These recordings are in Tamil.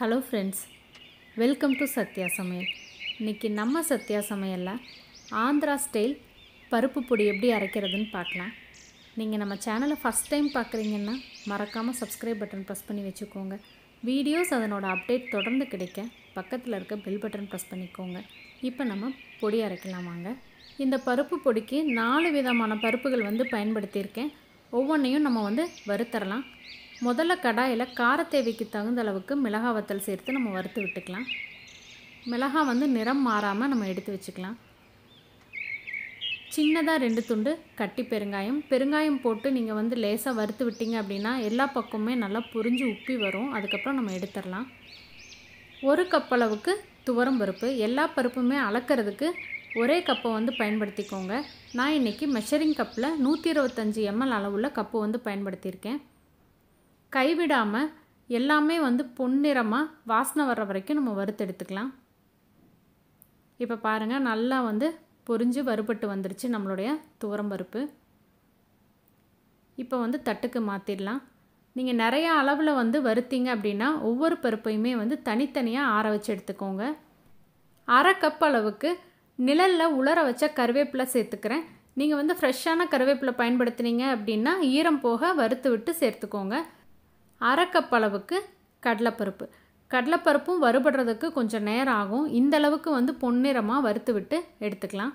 hello friends welcome to Sathya Samayal இன்றைக்கி நம்ம சத்யா சமையலில் ஆந்திரா ஸ்டைல் பருப்பு பொடி எப்படி அரைக்கிறதுன்னு பார்க்கலாம் நீங்கள் நம்ம சேனலை ஃபஸ்ட் டைம் பார்க்குறீங்கன்னா மறக்காமல் சப்ஸ்கிரைப் பட்டன் ப்ரெஸ் பண்ணி வச்சுக்கோங்க வீடியோஸ் அதனோட அப்டேட் தொடர்ந்து கிடைக்க பக்கத்தில் இருக்க பெல் பட்டன் ப்ரெஸ் பண்ணிக்கோங்க இப்போ நம்ம பொடி அரைக்கலாம் வாங்க இந்த பருப்பு பொடிக்கு நாலு விதமான பருப்புகள் வந்து பயன்படுத்தியிருக்கேன் ஒவ்வொன்றையும் நம்ம வந்து வறுத்தரலாம் முதல்ல கடாயில் கார தேவைக்கு தகுந்த அளவுக்கு மிளகா வத்தல் சேர்த்து நம்ம வறுத்து விட்டுக்கலாம் மிளகா வந்து நிறம் மாறாமல் நம்ம எடுத்து வச்சுக்கலாம் சின்னதாக ரெண்டு துண்டு கட்டி பெருங்காயம் பெருங்காயம் போட்டு நீங்கள் வந்து லேசாக வறுத்து விட்டீங்க அப்படின்னா எல்லா பக்கமுமே நல்லா புரிஞ்சு உப்பி வரும் அதுக்கப்புறம் நம்ம எடுத்துடலாம் ஒரு கப் அளவுக்கு துவரம் பருப்பு எல்லா பருப்புமே அளக்கிறதுக்கு ஒரே கப்பை வந்து பயன்படுத்திக்கோங்க நான் இன்றைக்கி மெஷரிங் கப்பில் நூற்றி இருபத்தஞ்சி எம்எல் அளவுள்ள கப்பு வந்து பயன்படுத்தியிருக்கேன் கைவிடாமல் எல்லாமே வந்து பொன்னிறமாக வாசனை வர்ற வரைக்கும் நம்ம வறுத்தெடுத்துக்கலாம் இப்போ பாருங்கள் நல்லா வந்து பொரிஞ்சு வறுபட்டு வந்துருச்சு நம்மளுடைய துவரம்பருப்பு இப்போ வந்து தட்டுக்கு மாற்றிடலாம் நீங்கள் நிறையா அளவில் வந்து வறுத்தீங்க அப்படின்னா ஒவ்வொரு பருப்பையுமே வந்து தனித்தனியாக ஆற வச்சு எடுத்துக்கோங்க அரை கப் அளவுக்கு நிழலில் உலர வச்ச கருவேப்பிலை சேர்த்துக்கிறேன் நீங்கள் வந்து ஃப்ரெஷ்ஷான கருவேப்பிலை பயன்படுத்துனீங்க அப்படின்னா ஈரம் போக வறுத்து விட்டு சேர்த்துக்கோங்க அரைக்கப்பளவுக்கு கடலைப்பருப்பு கடலைப்பருப்பும் வறுபடுறதுக்கு கொஞ்சம் நேரம் ஆகும் இந்தளவுக்கு வந்து பொன்னிறமாக வறுத்து விட்டு எடுத்துக்கலாம்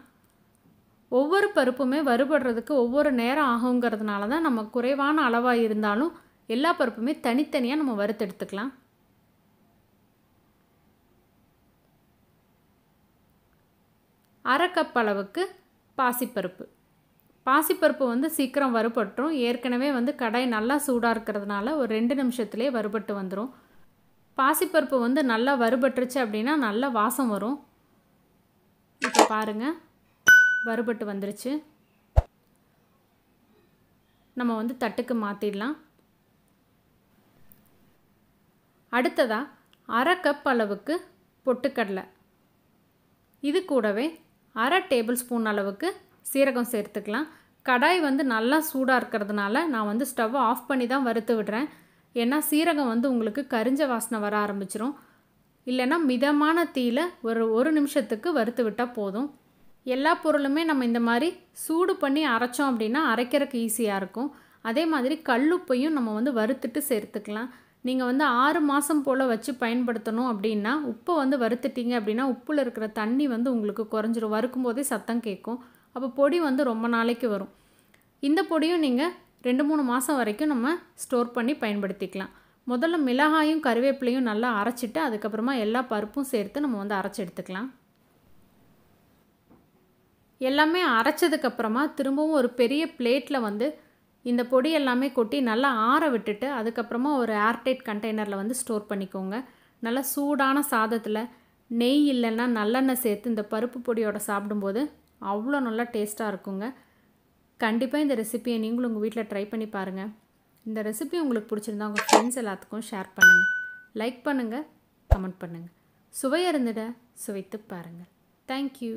ஒவ்வொரு பருப்புமே வறுபடுறதுக்கு ஒவ்வொரு நேரம் ஆகுங்கிறதுனால தான் நம்ம குறைவான அளவாக இருந்தாலும் எல்லா பருப்புமே தனித்தனியாக நம்ம வறுத்து அரை கப் அளவுக்கு பாசிப்பருப்பு பாசிப்பருப்பு வந்து சீக்கிரம் வறுபட்டுரும் ஏற்கனவே வந்து கடாய் நல்லா சூடாக இருக்கிறதுனால ஒரு ரெண்டு நிமிஷத்துலேயே வறுபட்டு வந்துடும் பாசிப்பருப்பு வந்து நல்லா வறுபட்டுருச்சு அப்படின்னா நல்லா வாசம் வரும் இப்போ பாருங்கள் வறுபட்டு வந்துருச்சு நம்ம வந்து தட்டுக்கு மாற்றிடலாம் அடுத்ததாக அரை கப் அளவுக்கு பொட்டுக்கடலை இது கூடவே அரை டேபிள் ஸ்பூன் அளவுக்கு சீரகம் சேர்த்துக்கலாம் கடாய் வந்து நல்லா சூடாக இருக்கிறதுனால நான் வந்து ஸ்டவ் ஆஃப் பண்ணி தான் வறுத்து விடுறேன் ஏன்னா சீரகம் வந்து உங்களுக்கு கரிஞ்ச வாசனை வர ஆரம்பிச்சிரும் இல்லைன்னா மிதமான தீயில் ஒரு ஒரு நிமிஷத்துக்கு வறுத்து விட்டால் போதும் எல்லா பொருளுமே நம்ம இந்த மாதிரி சூடு பண்ணி அரைச்சோம் அப்படின்னா அரைக்கிறதுக்கு ஈஸியாக இருக்கும் அதே மாதிரி கல்லுப்பையும் நம்ம வந்து வறுத்துட்டு சேர்த்துக்கலாம் நீங்கள் வந்து ஆறு மாதம் போல் வச்சு பயன்படுத்தணும் அப்படின்னா உப்பை வந்து வறுத்துட்டீங்க அப்படின்னா உப்பில் இருக்கிற தண்ணி வந்து உங்களுக்கு குறைஞ்சிரும் வறுக்கும் போதே சத்தம் கேட்கும் அப்போ பொடி வந்து ரொம்ப நாளைக்கு வரும் இந்த பொடியும் நீங்கள் ரெண்டு மூணு மாதம் வரைக்கும் நம்ம ஸ்டோர் பண்ணி பயன்படுத்திக்கலாம் முதல்ல மிளகாயும் கருவேப்பிலையும் நல்லா அரைச்சிட்டு அதுக்கப்புறமா எல்லா பருப்பும் சேர்த்து நம்ம வந்து அரைச்சி எடுத்துக்கலாம் எல்லாமே அரைச்சதுக்கப்புறமா திரும்பவும் ஒரு பெரிய பிளேட்டில் வந்து இந்த பொடி எல்லாமே கொட்டி நல்லா ஆற விட்டுட்டு அதுக்கப்புறமா ஒரு ஏர்டைட் கண்டெய்னரில் வந்து ஸ்டோர் பண்ணிக்கோங்க நல்லா சூடான சாதத்தில் நெய் இல்லைன்னா நல்லெண்ணெய் சேர்த்து இந்த பருப்பு பொடியோட சாப்பிடும்போது அவ்வளோ நல்லா டேஸ்ட்டாக இருக்குங்க கண்டிப்பாக இந்த ரெசிப்பியை நீங்களும் உங்கள் வீட்டில் ட்ரை பண்ணி பாருங்கள் இந்த ரெசிபி உங்களுக்கு பிடிச்சிருந்தா உங்கள் ஃப்ரெண்ட்ஸ் எல்லாத்துக்கும் ஷேர் பண்ணுங்கள் லைக் பண்ணுங்கள் கமெண்ட் பண்ணுங்கள் சுவையாக இருந்துட சுவைத்து பாருங்கள் தேங்க்யூ